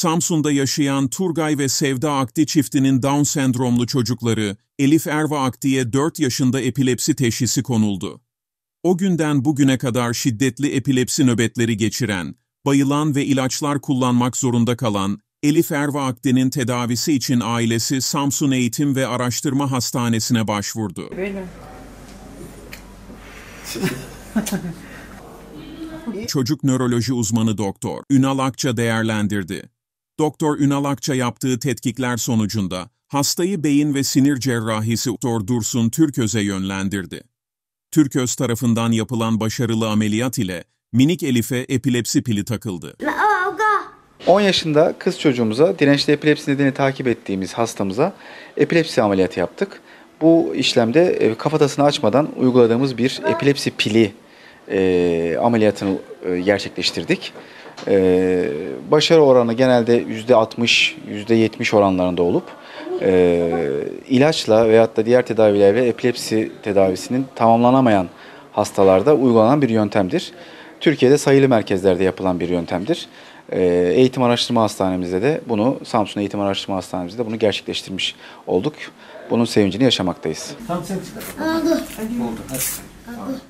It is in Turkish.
Samsun'da yaşayan Turgay ve Sevda Akti çiftinin Down sendromlu çocukları Elif Erva Akti'ye 4 yaşında epilepsi teşhisi konuldu. O günden bugüne kadar şiddetli epilepsi nöbetleri geçiren, bayılan ve ilaçlar kullanmak zorunda kalan Elif Erva Akti'nin tedavisi için ailesi Samsun Eğitim ve Araştırma Hastanesi'ne başvurdu. Çocuk nöroloji uzmanı doktor Ünal Akça değerlendirdi. Doktor Ünal Akça yaptığı tetkikler sonucunda hastayı beyin ve sinir cerrahisi Doktor Dursun Türköz'e yönlendirdi. Türköz tarafından yapılan başarılı ameliyat ile minik Elif'e epilepsi pili takıldı. 10 yaşında kız çocuğumuza dirençli epilepsi nedeni takip ettiğimiz hastamıza epilepsi ameliyatı yaptık. Bu işlemde e, kafatasını açmadan uyguladığımız bir epilepsi pili e, ameliyatını e, gerçekleştirdik. E, başarı oranı genelde %60, %70 oranlarında olup e, ilaçla veyahut da diğer tedavilerle epilepsi tedavisinin tamamlanamayan hastalarda uygulanan bir yöntemdir. Türkiye'de sayılı merkezlerde yapılan bir yöntemdir. E, eğitim Araştırma Hastanemizde de bunu, Samsun Eğitim Araştırma Hastanemizde de bunu gerçekleştirmiş olduk. Bunun sevincini yaşamaktayız. Tamam sen çık. Oldu. Oldu. Hadi. Oldu.